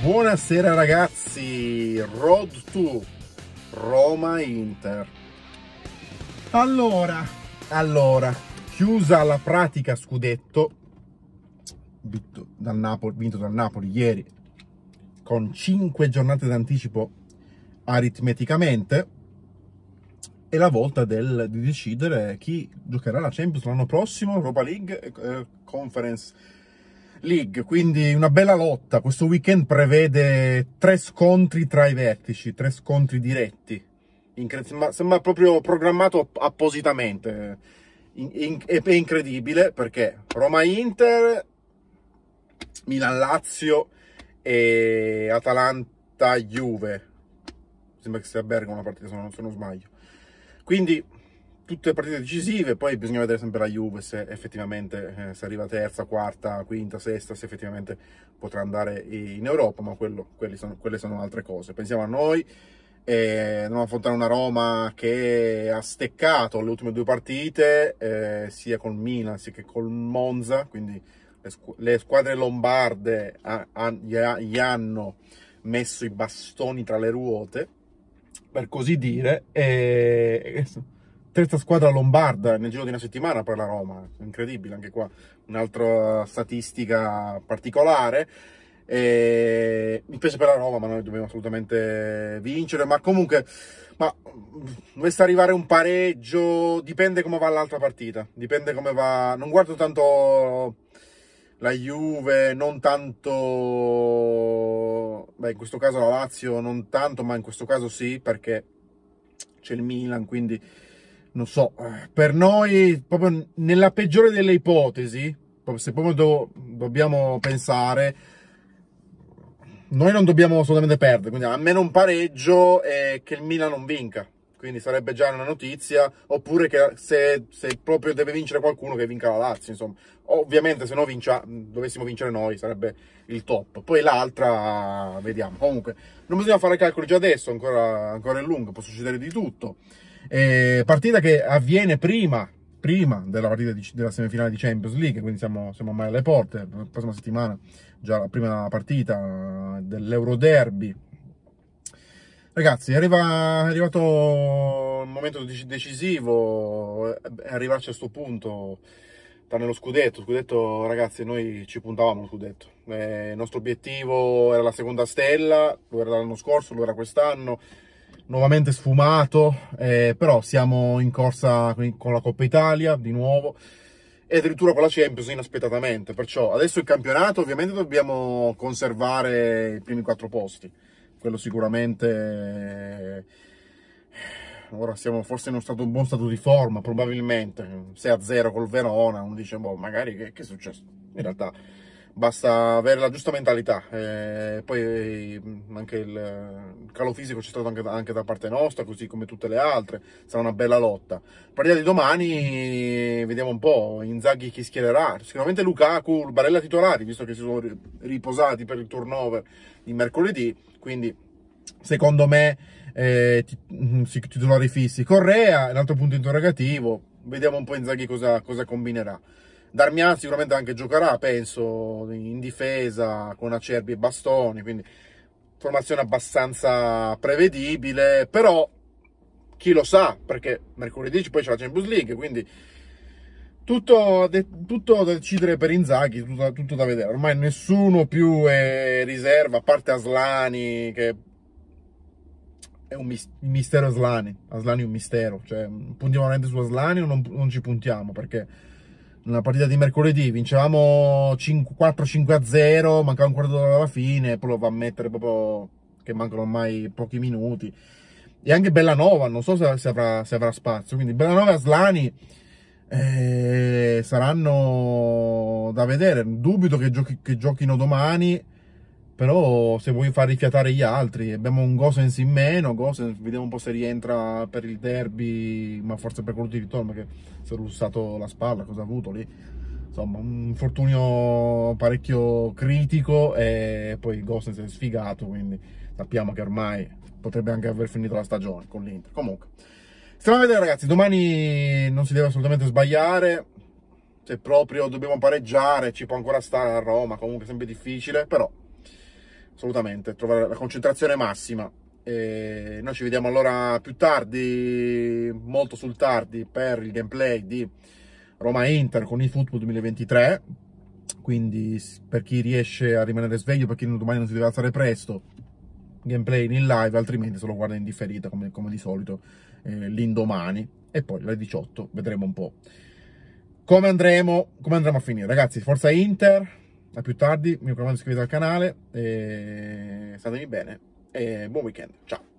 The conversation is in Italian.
Buonasera ragazzi, Road to Roma-Inter. Allora. Allora, chiusa la pratica scudetto, vinto dal Napoli, vinto dal Napoli ieri, con 5 giornate d'anticipo aritmeticamente, è la volta del, di decidere chi giocherà la Champions l'anno prossimo, Europa League, eh, Conference League, quindi una bella lotta. Questo weekend prevede tre scontri tra i vertici, tre scontri diretti. Incre sembra, sembra, proprio programmato appositamente. In, in, è, incredibile perché Roma-Inter, Milan-Lazio e Atalanta-Juve. Sembra che sia a Bergamo una partita, se non, se non sbaglio. Quindi tutte le partite decisive, poi bisogna vedere sempre la Juve se effettivamente eh, se arriva terza, quarta, quinta, sesta, se effettivamente potrà andare in Europa, ma quello, sono, quelle sono altre cose. Pensiamo a noi, eh, non affrontare una Roma che ha steccato le ultime due partite, eh, sia col Milan sia che col Monza, quindi le, squ le squadre lombarde ha, ha, gli hanno messo i bastoni tra le ruote, per così dire, e terza squadra lombarda nel giro di una settimana per la Roma, incredibile anche qua, un'altra statistica particolare. E... Mi piace per la Roma, ma noi dobbiamo assolutamente vincere. Ma comunque, ma dovesse arrivare un pareggio, dipende come va l'altra partita. Dipende come va. Non guardo tanto la Juve, non tanto. Beh, in questo caso la Lazio, non tanto, ma in questo caso sì, perché c'è il Milan, quindi non so, per noi, proprio nella peggiore delle ipotesi, se proprio do, dobbiamo pensare, noi non dobbiamo assolutamente perdere, quindi a meno un pareggio e eh, che il Milan non vinca, quindi sarebbe già una notizia, oppure che se, se proprio deve vincere qualcuno che vinca la Lazio, insomma. Ovviamente se no vincia, dovessimo vincere noi sarebbe il top. Poi l'altra, vediamo. Comunque, non bisogna fare calcoli già adesso, ancora, ancora è lungo, può succedere di tutto. Eh, partita che avviene prima, prima della partita di, della semifinale di Champions League, quindi siamo, siamo ormai alle porte, la prossima settimana già la prima partita dell'Euroderby Ragazzi, è, arriva, è arrivato il momento decisivo, arrivarci a questo punto, tranne lo scudetto, scudetto ragazzi noi ci puntavamo lo scudetto, eh, il nostro obiettivo era la seconda stella, lo era l'anno scorso, lo era quest'anno, nuovamente sfumato, eh, però siamo in corsa con la Coppa Italia di nuovo e addirittura con la Champions inaspettatamente, perciò adesso il campionato ovviamente dobbiamo conservare i primi quattro posti quello sicuramente... Eh, ora siamo forse in uno stato, un buon stato di forma, probabilmente. 6 a 0 col Verona, uno dice, boh, magari che, che è successo? In realtà basta avere la giusta mentalità. Eh, poi mm, anche il calo fisico c'è stato anche, anche, da parte nostra, così come tutte le altre. Sarà una bella lotta. Partita di domani, vediamo un po' Inzaghi chi schiererà. Sicuramente Lukaku, Barella titolari, visto che si sono riposati per il turnover di mercoledì quindi secondo me eh, ti, titolari mm, fissi Correa, è l'altro punto interrogativo, vediamo un po' Inzaghi cosa, cosa combinerà. Darmian sicuramente anche giocherà, penso, in difesa con Acerbi e Bastoni, quindi formazione abbastanza prevedibile, però chi lo sa, perché mercoledì poi c'è la Champions League, quindi tutto, tutto, da decidere per Inzaghi, tutto, tutto, da vedere. Ormai nessuno più è riserva, a parte Aslani, che è un mis- mistero Aslani. Aslani è un mistero. Cioè, puntiamo veramente su Aslani o non, non, ci puntiamo? Perché nella partita di mercoledì vincevamo 4-5-0, mancava un quarto d'ora alla fine, poi lo va a mettere proprio che mancano ormai pochi minuti. E anche Bellanova, non so se, se, avrà, se avrà, spazio. Quindi Bellanova e Aslani eh, saranno da vedere. Dubito che, giochi, che, giochino domani, però se vuoi far rifiatare gli altri, abbiamo un Gosens in meno, Gosens vediamo un po' se rientra per il derby, ma forse per quello di ritorno, perché si è russato la spalla, cosa ha avuto lì. Insomma, un fortunio parecchio critico e poi Gosens è sfigato, quindi sappiamo che ormai potrebbe anche aver finito la stagione con l'Inter. Comunque. Stiamo a vedere ragazzi, domani non si deve assolutamente sbagliare, se proprio dobbiamo pareggiare ci può ancora stare a Roma, comunque sempre difficile, però assolutamente, trovare la concentrazione massima. E noi ci vediamo allora più tardi, molto sul tardi, per il gameplay di Roma-Inter con i Football 2023, quindi per chi riesce a rimanere sveglio, per chi domani non si deve alzare presto, gameplay in live, altrimenti se lo guarda in differita come, come di solito eh, l'indomani e poi alle 18 vedremo un po' come andremo, come andremo a finire. Ragazzi, forza Inter, a più tardi, mi raccomando iscrivetevi al canale, e... statemi bene e buon weekend, ciao!